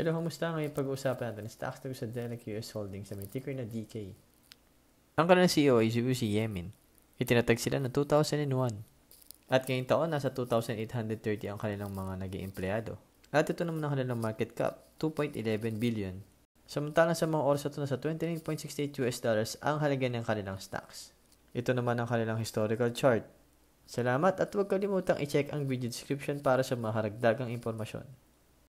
Hello, kamusta? Ngayon pag-uusapan natin. Stocks na sa Delek US Holdings na may ticker na DK. Ang kanilang CEO ay si Yemin. Itinatag sila na 2001. At ngayong taon, nasa 2,830 ang kanilang mga naging empleyado. At ito naman ang kanilang market cap, 2.11 billion. Samantalang sa mga oras ito na 29.68 US dollars ang halaga ng kanilang stocks. Ito naman ang kanilang historical chart. Salamat at huwag kalimutang i-check ang video description para sa mga haragdagang impormasyon.